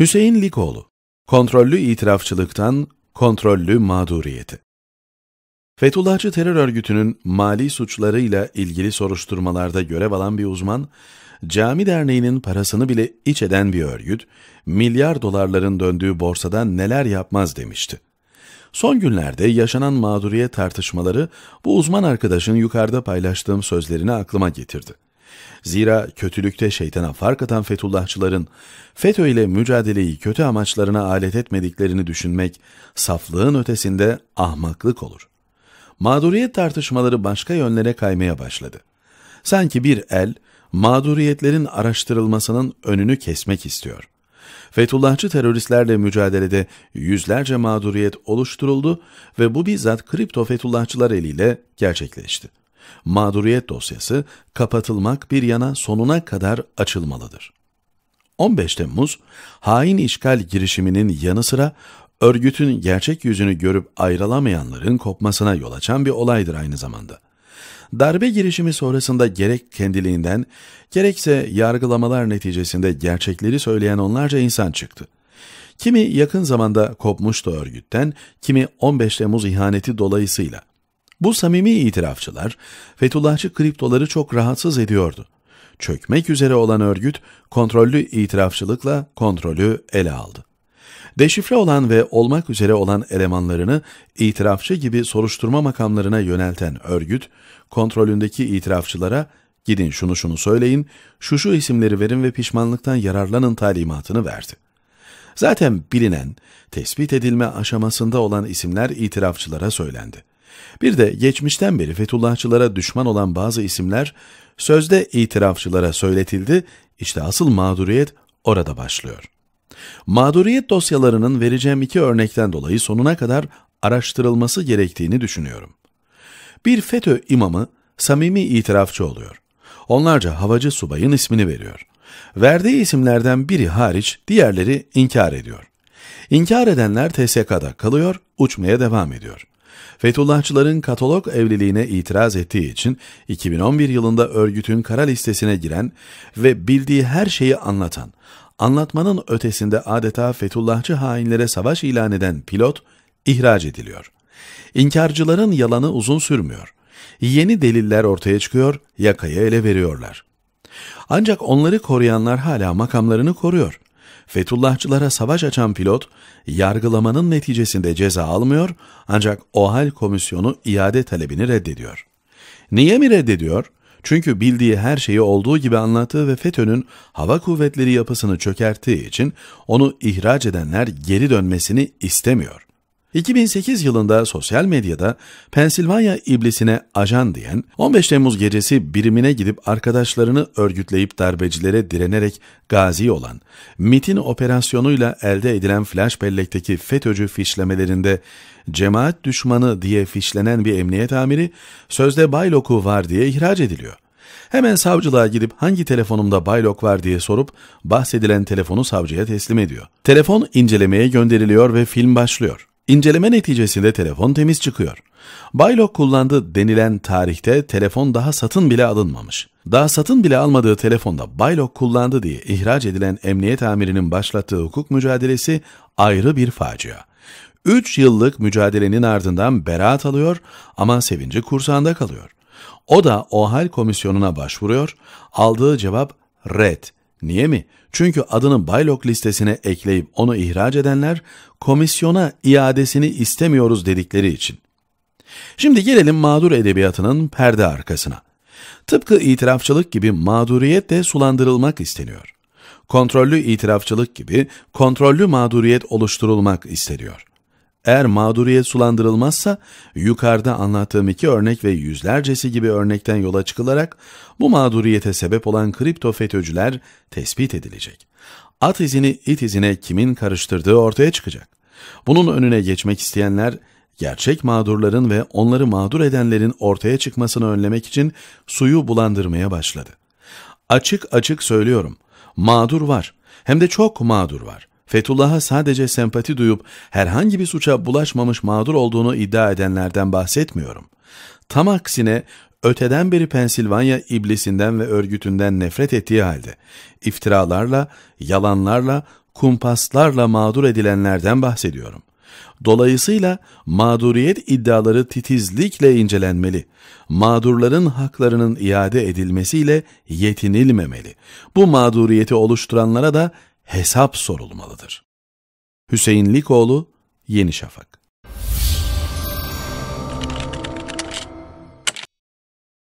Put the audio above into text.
Hüseyin Likoğlu, Kontrollü İtirafçılıktan Kontrollü Mağduriyeti Fethullahçı terör örgütünün mali suçlarıyla ilgili soruşturmalarda görev alan bir uzman, cami derneğinin parasını bile iç eden bir örgüt, milyar dolarların döndüğü borsadan neler yapmaz demişti. Son günlerde yaşanan mağduriyet tartışmaları bu uzman arkadaşın yukarıda paylaştığım sözlerini aklıma getirdi. Zira kötülükte şeytana fark atan Fethullahçıların FETÖ ile mücadeleyi kötü amaçlarına alet etmediklerini düşünmek saflığın ötesinde ahmaklık olur. Mağduriyet tartışmaları başka yönlere kaymaya başladı. Sanki bir el mağduriyetlerin araştırılmasının önünü kesmek istiyor. Fethullahçı teröristlerle mücadelede yüzlerce mağduriyet oluşturuldu ve bu bizzat kripto Fethullahçılar eliyle gerçekleşti. Mağduriyet dosyası kapatılmak bir yana sonuna kadar açılmalıdır. 15 Temmuz, hain işgal girişiminin yanı sıra örgütün gerçek yüzünü görüp ayrılamayanların kopmasına yol açan bir olaydır aynı zamanda. Darbe girişimi sonrasında gerek kendiliğinden, gerekse yargılamalar neticesinde gerçekleri söyleyen onlarca insan çıktı. Kimi yakın zamanda kopmuştu örgütten, kimi 15 Temmuz ihaneti dolayısıyla. Bu samimi itirafçılar Fethullahçı kriptoları çok rahatsız ediyordu. Çökmek üzere olan örgüt kontrollü itirafçılıkla kontrolü ele aldı. Deşifre olan ve olmak üzere olan elemanlarını itirafçı gibi soruşturma makamlarına yönelten örgüt, kontrolündeki itirafçılara gidin şunu şunu söyleyin, şu şu isimleri verin ve pişmanlıktan yararlanın talimatını verdi. Zaten bilinen, tespit edilme aşamasında olan isimler itirafçılara söylendi. Bir de geçmişten beri Fethullahçılara düşman olan bazı isimler sözde itirafçılara söyletildi. İşte asıl mağduriyet orada başlıyor. Mağduriyet dosyalarının vereceğim iki örnekten dolayı sonuna kadar araştırılması gerektiğini düşünüyorum. Bir FETÖ imamı samimi itirafçı oluyor. Onlarca havacı subayın ismini veriyor. Verdiği isimlerden biri hariç diğerleri inkar ediyor. İnkar edenler TSK'da kalıyor, uçmaya devam ediyor. Fethullahçıların katalog evliliğine itiraz ettiği için 2011 yılında örgütün kara listesine giren ve bildiği her şeyi anlatan, anlatmanın ötesinde adeta Fethullahçı hainlere savaş ilan eden pilot ihraç ediliyor. İnkarcıların yalanı uzun sürmüyor. Yeni deliller ortaya çıkıyor, yakayı ele veriyorlar. Ancak onları koruyanlar hala makamlarını koruyor. Fethullahçılara savaş açan pilot, yargılamanın neticesinde ceza almıyor ancak OHAL komisyonu iade talebini reddediyor. Niye mi reddediyor? Çünkü bildiği her şeyi olduğu gibi anlattığı ve FETÖ'nün hava kuvvetleri yapısını çökerttiği için onu ihraç edenler geri dönmesini istemiyor. 2008 yılında sosyal medyada Pensilvanya iblisine ajan diyen 15 Temmuz gecesi birimine gidip arkadaşlarını örgütleyip darbecilere direnerek gazi olan, MIT'in operasyonuyla elde edilen flash bellekteki FETÖ'cü fişlemelerinde cemaat düşmanı diye fişlenen bir emniyet amiri sözde bayloku var diye ihraç ediliyor. Hemen savcılığa gidip hangi telefonumda baylok var diye sorup bahsedilen telefonu savcıya teslim ediyor. Telefon incelemeye gönderiliyor ve film başlıyor. İnceleme neticesinde telefon temiz çıkıyor. Baylok kullandı denilen tarihte telefon daha satın bile alınmamış. Daha satın bile almadığı telefonda Baylok kullandı diye ihraç edilen emniyet amirinin başlattığı hukuk mücadelesi ayrı bir facia. 3 yıllık mücadelenin ardından beraat alıyor ama sevinci kursağında kalıyor. O da OHAL komisyonuna başvuruyor, aldığı cevap red Niye mi? Çünkü adını baylok listesine ekleyip onu ihraç edenler komisyona iadesini istemiyoruz dedikleri için. Şimdi gelelim mağdur edebiyatının perde arkasına. Tıpkı itirafçılık gibi mağduriyet de sulandırılmak isteniyor. Kontrollü itirafçılık gibi kontrollü mağduriyet oluşturulmak isteniyor. Eğer mağduriyet sulandırılmazsa yukarıda anlattığım iki örnek ve yüzlercesi gibi örnekten yola çıkılarak bu mağduriyete sebep olan kripto FETÖ'cüler tespit edilecek. At izini it izine kimin karıştırdığı ortaya çıkacak. Bunun önüne geçmek isteyenler gerçek mağdurların ve onları mağdur edenlerin ortaya çıkmasını önlemek için suyu bulandırmaya başladı. Açık açık söylüyorum. Mağdur var. Hem de çok mağdur var. Fethullah'a sadece sempati duyup herhangi bir suça bulaşmamış mağdur olduğunu iddia edenlerden bahsetmiyorum. Tam aksine öteden beri Pensilvanya iblisinden ve örgütünden nefret ettiği halde iftiralarla, yalanlarla, kumpaslarla mağdur edilenlerden bahsediyorum. Dolayısıyla mağduriyet iddiaları titizlikle incelenmeli. Mağdurların haklarının iade edilmesiyle yetinilmemeli. Bu mağduriyeti oluşturanlara da hesap sorulmalıdır. Hüseyinlikoğlu Yeni Şafak